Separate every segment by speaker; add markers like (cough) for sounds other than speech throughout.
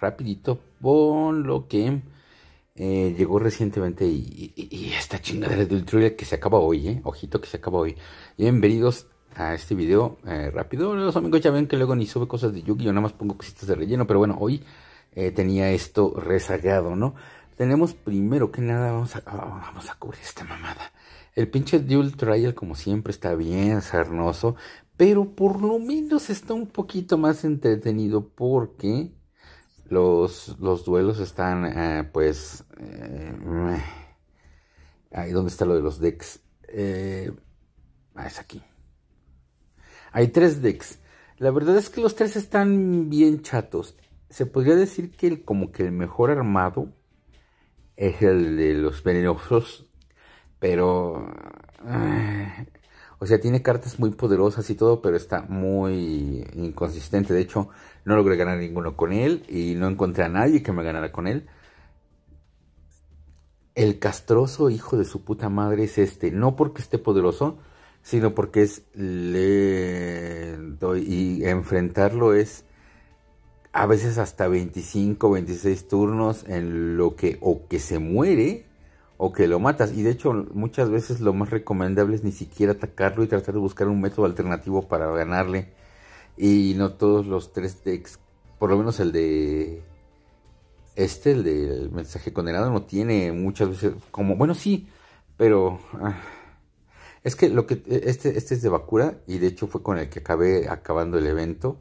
Speaker 1: rapidito con lo que eh, llegó recientemente y, y, esta chingadera del trailer que se acaba hoy, eh, ojito que se acaba hoy. Bienvenidos a este video eh, rápido. Los amigos ya ven que luego ni sube cosas de Yugi, yo nada más pongo cositas de relleno, pero bueno, hoy eh, tenía esto rezagado, ¿no? Tenemos primero que nada, vamos a, oh, vamos a cubrir esta mamada. El pinche Dual Trial, como siempre, está bien sarnoso, pero por lo menos está un poquito más entretenido porque los, los duelos están, eh, pues, eh, ahí dónde está lo de los decks. Eh, ah, es aquí. Hay tres decks. La verdad es que los tres están bien chatos. Se podría decir que el, como que el mejor armado es el de los venenosos. Pero o sea, tiene cartas muy poderosas y todo, pero está muy inconsistente. De hecho, no logré ganar ninguno con él y no encontré a nadie que me ganara con él. El castroso hijo de su puta madre es este. No porque esté poderoso, sino porque es lento y enfrentarlo es a veces hasta 25, 26 turnos en lo que o que se muere o que lo matas. Y de hecho, muchas veces lo más recomendable es ni siquiera atacarlo y tratar de buscar un método alternativo para ganarle. Y no todos los tres decks, por lo menos el de este, el del mensaje condenado, no tiene muchas veces como, bueno, sí, pero ah, es que lo que este, este es de Bakura y de hecho fue con el que acabé acabando el evento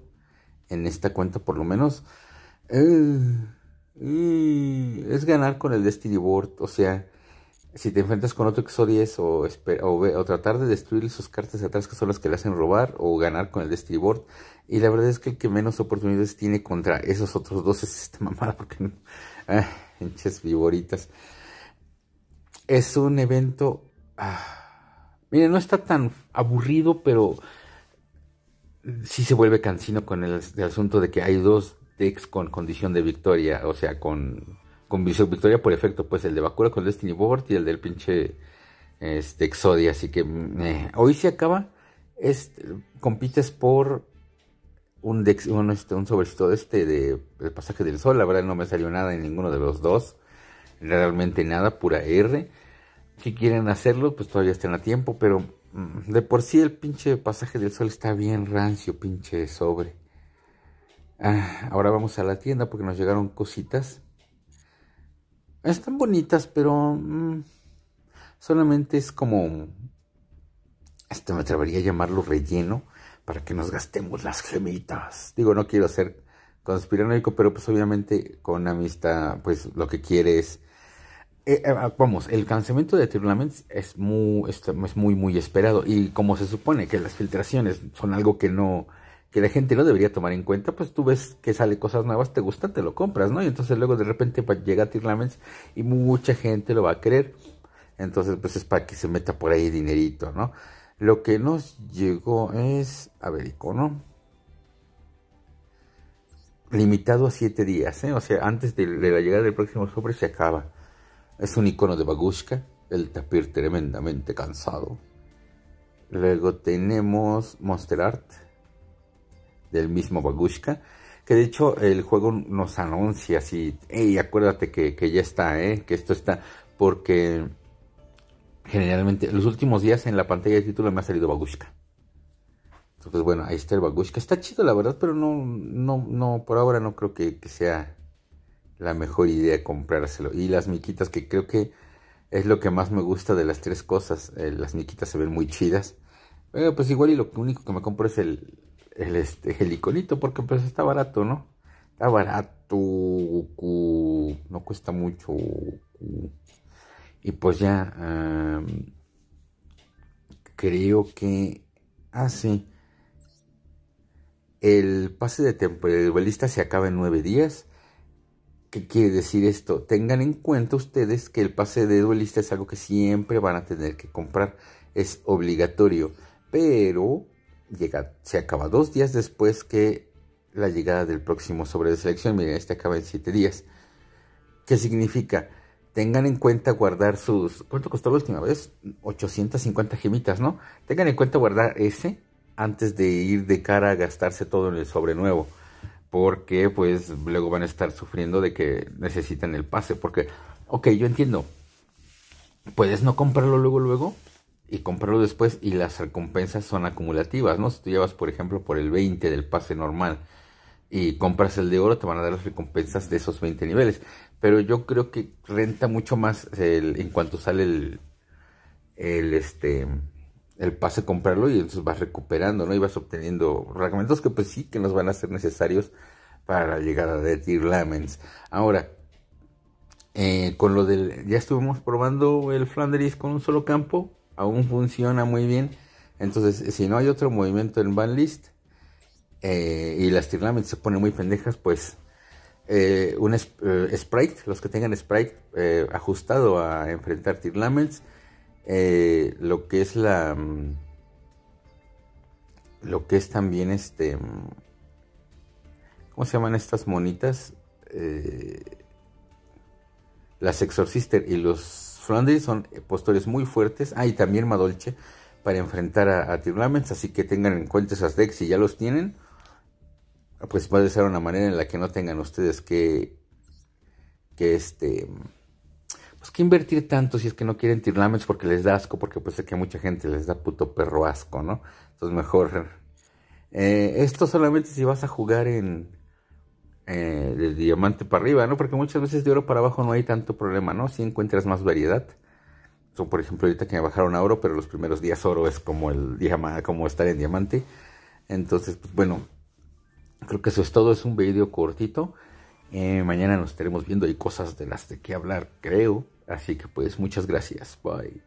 Speaker 1: en esta cuenta, por lo menos. Eh, es ganar con el Destiny Board, o sea, si te enfrentas con otro exo 10 o, o, o, tratar de destruir sus cartas de atrás que son las que le hacen robar o ganar con el board Y la verdad es que el que menos oportunidades tiene contra esos otros dos es esta mamada porque (laughs) ah, no... viboritas. Es un evento... Ah, mire, no está tan aburrido, pero sí se vuelve cansino con el asunto de que hay dos decks con condición de victoria, o sea, con con victoria por efecto, pues el de Bakura con Destiny Board y el del pinche este, Exodia. Así que mm, eh, hoy se acaba. Este, compites por un, dex, un, este, un este de pasaje del sol. La verdad no me salió nada en ninguno de los dos. Realmente nada, pura R. Si quieren hacerlo, pues todavía están a tiempo, pero mm, de por sí el pinche pasaje del sol está bien rancio, pinche sobre. Ah, ahora vamos a la tienda porque nos llegaron cositas. Están bonitas, pero mm, solamente es como, este me atrevería a llamarlo relleno, para que nos gastemos las gemitas. Digo, no quiero ser conspiranoico, pero pues obviamente con amistad, pues lo que quiere es... Eh, eh, ah, vamos, el cancelamiento de Tournaments es este, es muy, muy esperado. Y como se supone que las filtraciones son algo que no que la gente no debería tomar en cuenta, pues tú ves que sale cosas nuevas, te gusta, te lo compras, ¿no? Y entonces luego de repente llega a y mucha gente lo va a querer. Entonces, pues es para que se meta por ahí dinerito, ¿no? Lo que nos llegó es, a ver, icono. Limitado a siete días, ¿eh? O sea, antes de, la llegada del próximo sobre se acaba. Es un icono de Bagushka, el tapir tremendamente cansado. Luego tenemos Monster Art del mismo Bagushka. Que de hecho el juego nos anuncia así, hey, acuérdate que, ya está, ¿eh? que esto está, porque generalmente los últimos días en la pantalla de título me ha salido Bagushka. Entonces, bueno, ahí está el Bagushka. Está chido, la verdad, pero no, no, no, por ahora no creo que, sea la mejor idea comprárselo. Y las miquitas, que creo que es lo que más me gusta de las tres cosas. Eh, las miquitas se ven muy chidas. Bueno, eh, pues igual y lo único que me compro es el, el, este, porque pues está barato, ¿no? Está barato, no cuesta mucho. Y pues ya creo que hace el pase de duelista se acaba en nueve días. ¿Qué quiere decir esto? Tengan en cuenta ustedes que el pase de duelista es algo que siempre van a tener que comprar. Es obligatorio. Pero llega, se acaba dos días después que la llegada del próximo sobre de selección. Miren, este acaba en siete días. ¿Qué significa? Tengan en cuenta guardar sus... ¿Cuánto costó la última vez? 850 gemitas, ¿no? Tengan en cuenta guardar ese antes de ir de cara a gastarse todo en el sobre nuevo. Porque pues luego van a estar sufriendo de que necesitan el pase. Porque, ok, yo entiendo. Puedes no comprarlo luego, luego y comprarlo después y las recompensas son acumulativas, ¿no? Si tú llevas, por ejemplo, por el 20 del pase normal y compras el de oro, te van a dar las recompensas de esos 20 niveles. Pero yo creo que renta mucho más el, en cuanto sale el, el, este, el pase comprarlo y entonces vas recuperando, ¿no? Y vas obteniendo fragmentos que pues sí que nos van a ser necesarios para la llegada de Tier Ahora, eh, con lo del... Ya estuvimos probando el Flanderis con un solo campo aún funciona muy bien. Entonces, si no hay otro movimiento en banlist eh, y las tiraments se ponen muy pendejas, pues eh, un eh, sprite, los que tengan sprite ajustado a enfrentar tier lo que es la mm, lo que es también este mm, ¿cómo se llaman estas monitas? las exorcister y los Flanders son postores muy fuertes. Ah, y también Madolche para enfrentar a, a Así que tengan en cuenta esas decks. Si ya los tienen, pues puede ser una manera en la que no tengan ustedes que. que este. Pues que invertir tanto si es que no quieren Tirlaments porque les da asco, porque pues sé que a mucha gente les da puto perro asco, ¿no? Entonces mejor. Eh, esto solamente si vas a jugar en eh, de diamante para arriba, ¿no? Porque muchas veces de oro para abajo no hay tanto problema, ¿no? Si encuentras más variedad. por ejemplo, ahorita que me bajaron a oro, pero los primeros días oro es como el diamante, como estar en diamante. Entonces, pues bueno, creo que eso es todo. Es un video cortito. Eh, mañana nos estaremos viendo. Hay cosas de las de qué hablar, creo. Así que pues muchas gracias. Bye.